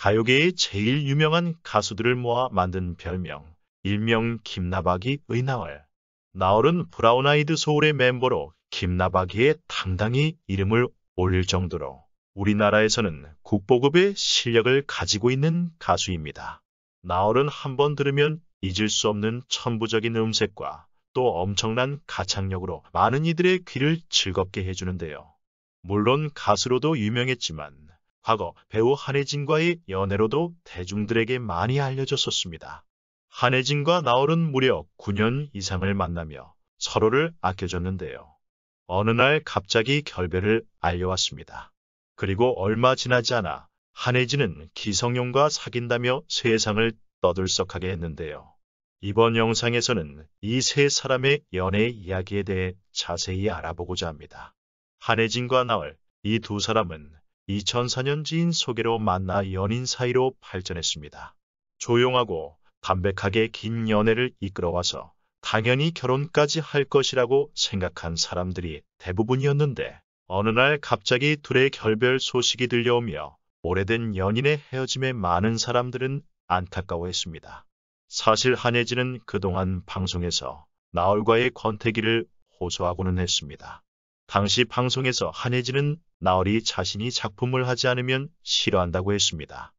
가요계의 제일 유명한 가수들을 모아 만든 별명, 일명 김나박이 의나얼. 나얼은 브라운아이드 소울의 멤버로 김나박이의 당당히 이름을 올릴 정도로 우리나라에서는 국보급의 실력을 가지고 있는 가수입니다. 나얼은 한번 들으면 잊을 수 없는 천부적인 음색과 또 엄청난 가창력으로 많은 이들의 귀를 즐겁게 해주는데요. 물론 가수로도 유명했지만 과거 배우 한혜진과의 연애로도 대중들에게 많이 알려졌었습니다. 한혜진과 나얼은 무려 9년 이상을 만나며 서로를 아껴줬는데요. 어느 날 갑자기 결별을 알려왔습니다. 그리고 얼마 지나지 않아 한혜진은 기성용과 사귄다며 세상을 떠들썩하게 했는데요. 이번 영상에서는 이 세 사람의 연애 이야기에 대해 자세히 알아보고자 합니다. 한혜진과 나얼, 이 두 사람은 2004년 지인 소개로 만나 연인 사이로 발전했습니다. 조용하고 담백하게 긴 연애를 이끌어와서 당연히 결혼까지 할 것이라고 생각한 사람들이 대부분이었는데 어느 날 갑자기 둘의 결별 소식이 들려오며 오래된 연인의 헤어짐에 많은 사람들은 안타까워했습니다. 사실 한혜진은 그동안 방송에서 나얼과의 권태기를 호소하고는 했습니다. 당시 방송에서 한혜진은 나얼이 자신이 작품을 하지 않으면 싫어한다고 했습니다.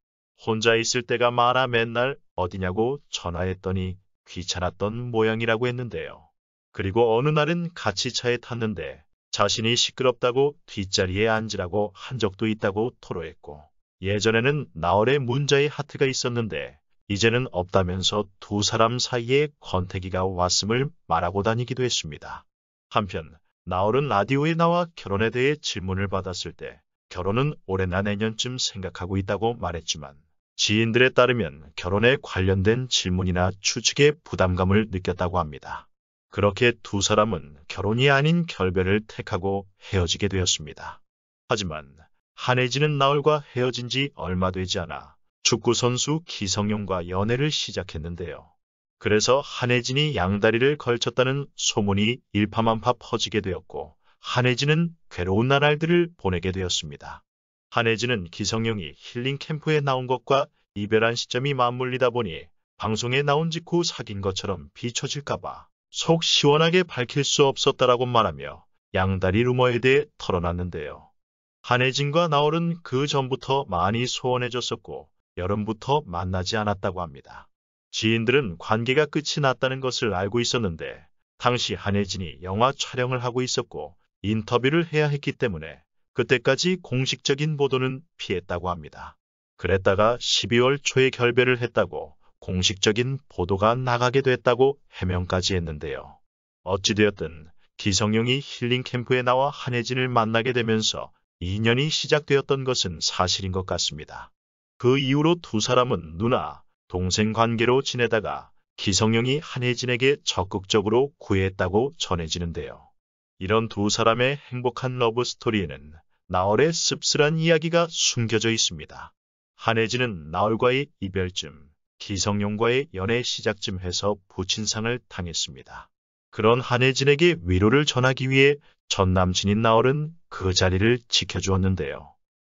혼자 있을 때가 많아 맨날 어디냐고 전화했더니 귀찮았던 모양이라고 했는데요. 그리고 어느 날은 같이 차에 탔는데 자신이 시끄럽다고 뒷자리에 앉으라고 한 적도 있다고 토로했고 예전에는 나얼의 문자의 하트가 있었는데 이제는 없다면서 두 사람 사이에 권태기가 왔음을 말하고 다니기도 했습니다. 한편 나얼은 라디오에 나와 결혼에 대해 질문을 받았을 때 결혼은 올해나 내년쯤 생각하고 있다고 말했지만 지인들에 따르면 결혼에 관련된 질문이나 추측에 부담감을 느꼈다고 합니다. 그렇게 두 사람은 결혼이 아닌 결별을 택하고 헤어지게 되었습니다. 하지만 한혜진은 나얼과 헤어진 지 얼마 되지 않아 축구선수 기성용과 연애를 시작했는데요. 그래서 한혜진이 양다리를 걸쳤다는 소문이 일파만파 퍼지게 되었고 한혜진은 괴로운 나날들을 보내게 되었습니다. 한혜진은 기성용이 힐링 캠프에 나온 것과 이별한 시점이 맞물리다 보니 방송에 나온 직후 사귄 것처럼 비춰질까봐 속 시원하게 밝힐 수 없었다라고 말하며 양다리 루머에 대해 털어놨는데요. 한혜진과 나얼은 그 전부터 많이 소원해졌었고 여름부터 만나지 않았다고 합니다. 지인들은 관계가 끝이 났다는 것을 알고 있었는데 당시 한혜진이 영화 촬영을 하고 있었고 인터뷰를 해야 했기 때문에 그때까지 공식적인 보도는 피했다고 합니다. 그랬다가 12월 초에 결별을 했다고 공식적인 보도가 나가게 됐다고 해명까지 했는데요. 어찌되었든 기성용이 힐링 캠프에 나와 한혜진을 만나게 되면서 인연이 시작되었던 것은 사실인 것 같습니다. 그 이후로 두 사람은 누나, 동생 관계로 지내다가 기성용이 한혜진에게 적극적으로 구애했다고 전해지는데요. 이런 두 사람의 행복한 러브 스토리에는 나얼의 씁쓸한 이야기가 숨겨져 있습니다. 한혜진은 나얼과의 이별쯤, 기성용과의 연애 시작쯤 해서 부친상을 당했습니다. 그런 한혜진에게 위로를 전하기 위해 전 남친인 나얼은 그 자리를 지켜주었는데요.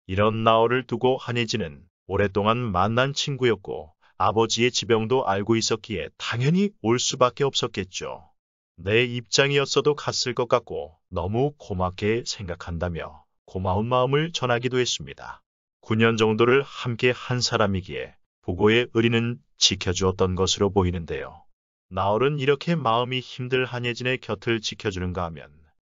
이런 나얼을 두고 한혜진은 오랫동안 만난 친구였고 아버지의 지병도 알고 있었기에 당연히 올 수밖에 없었겠죠. 내 입장이었어도 갔을 것 같고 너무 고맙게 생각한다며 고마운 마음을 전하기도 했습니다. 9년 정도를 함께 한 사람이기에 보고의 의리는 지켜주었던 것으로 보이는데요. 나얼은 이렇게 마음이 힘들 한혜진의 곁을 지켜주는가 하면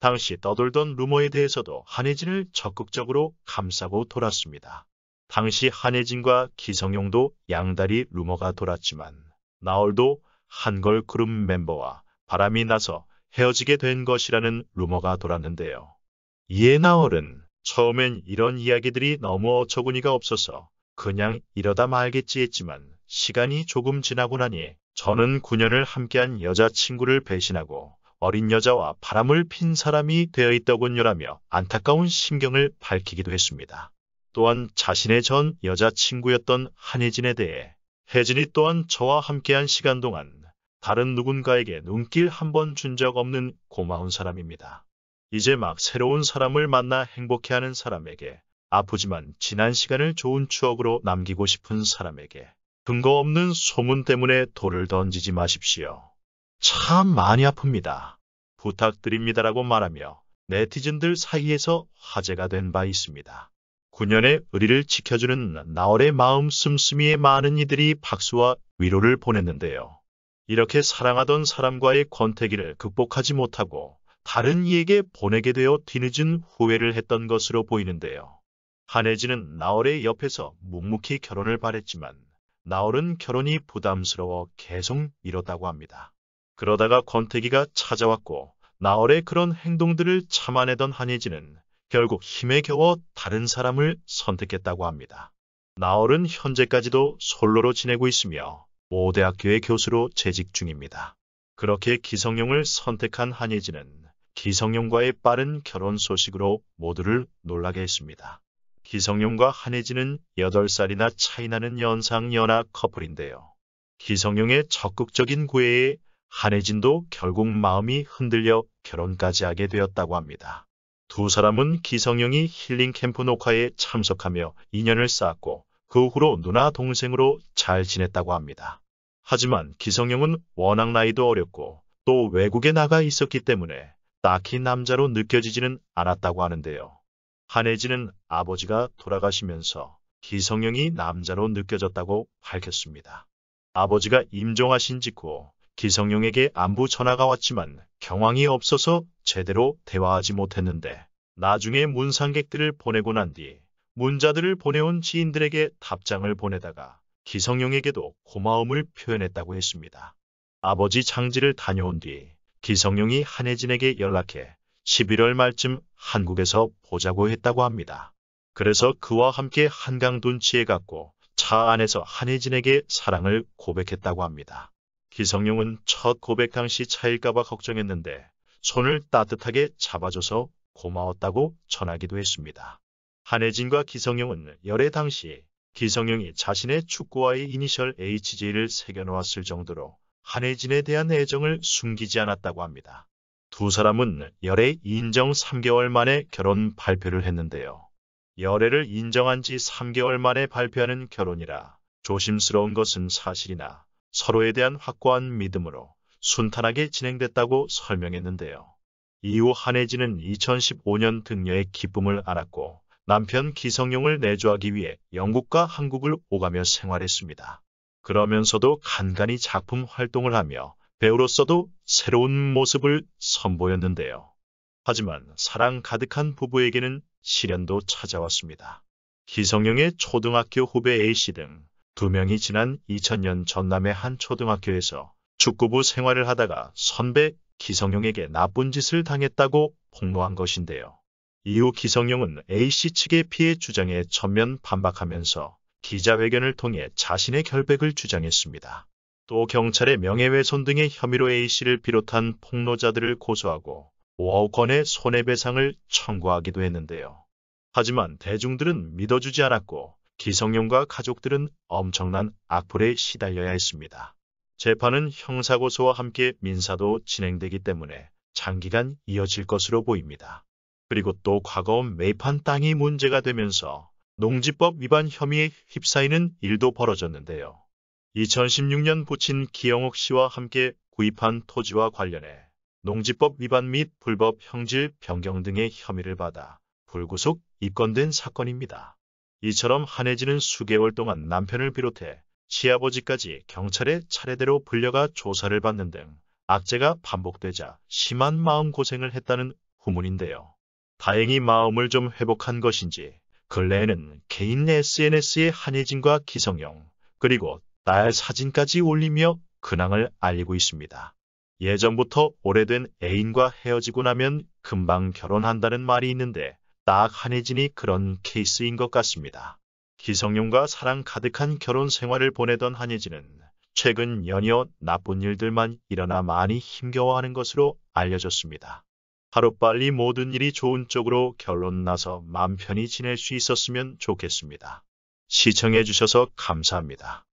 당시 떠돌던 루머에 대해서도 한혜진을 적극적으로 감싸고 돌았습니다. 당시 한혜진과 기성용도 양다리 루머가 돌았지만 나얼도 한걸 그룹 멤버와 바람이 나서 헤어지게 된 것이라는 루머가 돌았는데요. 이에 나얼은 처음엔 이런 이야기들이 너무 어처구니가 없어서 그냥 이러다 말겠지 했지만 시간이 조금 지나고 나니 저는 9년을 함께한 여자친구를 배신하고 어린 여자와 바람을 핀 사람이 되어 있더군요라며 안타까운 심경을 밝히기도 했습니다. 또한 자신의 전 여자친구였던 한혜진에 대해 혜진이 또한 저와 함께한 시간 동안 다른 누군가에게 눈길 한 번 준 적 없는 고마운 사람입니다. 이제 막 새로운 사람을 만나 행복해하는 사람에게 아프지만 지난 시간을 좋은 추억으로 남기고 싶은 사람에게 근거 없는 소문 때문에 돌을 던지지 마십시오. 참 많이 아픕니다. 부탁드립니다라고 말하며 네티즌들 사이에서 화제가 된 바 있습니다. 9년의 의리를 지켜주는 나월의 마음 씀씀이에 많은 이들이 박수와 위로를 보냈는데요. 이렇게 사랑하던 사람과의 권태기를 극복하지 못하고 다른 이에게 보내게 되어 뒤늦은 후회를 했던 것으로 보이는데요. 한혜진은 나월의 옆에서 묵묵히 결혼을 바랬지만 나월은 결혼이 부담스러워 계속 이러다고 합니다. 그러다가 권태기가 찾아왔고 나월의 그런 행동들을 참아내던 한혜진은 결국 힘에 겨워 다른 사람을 선택했다고 합니다. 나얼은 현재까지도 솔로로 지내고 있으며 모 대학교의 교수로 재직 중입니다. 그렇게 기성용을 선택한 한예진은 기성용과의 빠른 결혼 소식으로 모두를 놀라게 했습니다. 기성용과 한혜진은 8살이나 차이나는 연상 연하 커플인데요. 기성용의 적극적인 구애에 한혜진도 결국 마음이 흔들려 결혼까지 하게 되었다고 합니다. 두 사람은 기성용이 힐링 캠프 녹화에 참석하며 인연을 쌓았고 그 후로 누나 동생으로 잘 지냈다고 합니다. 하지만 기성용은 워낙 나이도 어렸고 또 외국에 나가 있었기 때문에 딱히 남자로 느껴지지는 않았다고 하는데요. 한혜진은 아버지가 돌아가시면서 기성용이 남자로 느껴졌다고 밝혔습니다. 아버지가 임종하신 직후 기성용에게 안부 전화가 왔지만 경황이 없어서 제대로 대화하지 못했는데 나중에 문상객들을 보내고 난 뒤 문자들을 보내온 지인들에게 답장을 보내다가 기성용에게도 고마움을 표현했다고 했습니다. 아버지 장지를 다녀온 뒤 기성용이 한혜진에게 연락해 11월 말쯤 한국에서 보자고 했다고 합니다. 그래서 그와 함께 한강 둔치에 갔고 차 안에서 한혜진에게 사랑을 고백했다고 합니다. 기성용은 첫 고백 당시 차일까봐 걱정했는데 손을 따뜻하게 잡아줘서 고마웠다고 전하기도 했습니다. 한혜진과 기성용은 열애 당시 기성용이 자신의 축구화의 이니셜 HJ를 새겨놓았을 정도로 한혜진에 대한 애정을 숨기지 않았다고 합니다. 두 사람은 열애 인정 3개월 만에 결혼 발표를 했는데요. 열애를 인정한 지 3개월 만에 발표하는 결혼이라 조심스러운 것은 사실이나 서로에 대한 확고한 믿음으로 순탄하게 진행됐다고 설명했는데요. 이후 한혜진은 2015년 등려의 기쁨을 알았고 남편 기성용을 내조하기 위해 영국과 한국을 오가며 생활했습니다. 그러면서도 간간히 작품 활동을 하며 배우로서도 새로운 모습을 선보였는데요. 하지만 사랑 가득한 부부에게는 시련도 찾아왔습니다. 기성용의 초등학교 후배 A씨 등두 명이 지난 2000년 전남의 한 초등학교에서 축구부 생활을 하다가 선배 기성용에게 나쁜 짓을 당했다고 폭로한 것인데요. 이후 기성용은 A씨 측의 피해 주장에 전면 반박하면서 기자회견을 통해 자신의 결백을 주장했습니다. 또 경찰의 명예훼손 등의 혐의로 A씨를 비롯한 폭로자들을 고소하고 5억 원의 손해배상을 청구하기도 했는데요. 하지만 대중들은 믿어주지 않았고 기성용과 가족들은 엄청난 악플에 시달려야 했습니다. 재판은 형사고소와 함께 민사도 진행되기 때문에 장기간 이어질 것으로 보입니다. 그리고 또 과거 매판 땅이 문제가 되면서 농지법 위반 혐의에 휩싸이는 일도 벌어졌는데요. 2016년 부친 기영옥 씨와 함께 구입한 토지와 관련해 농지법 위반 및 불법 형질 변경 등의 혐의를 받아 불구속 입건된 사건입니다. 이처럼 한혜진은 수개월 동안 남편을 비롯해 시아버지까지 경찰에 차례대로 불려가 조사를 받는 등 악재가 반복되자 심한 마음고생을 했다는 후문인데요. 다행히 마음을 좀 회복한 것인지 근래에는 개인 SNS에 한혜진과 기성용 그리고 딸 사진까지 올리며 근황을 알리고 있습니다. 예전부터 오래된 애인과 헤어지고 나면 금방 결혼한다는 말이 있는데 딱 한혜진이 그런 케이스인 것 같습니다. 기성용과 사랑 가득한 결혼 생활을 보내던 한혜진은 최근 연이어 나쁜 일들만 일어나 많이 힘겨워하는 것으로 알려졌습니다. 하루빨리 모든 일이 좋은 쪽으로 결론 나서 맘 편히 지낼 수 있었으면 좋겠습니다. 시청해주셔서 감사합니다.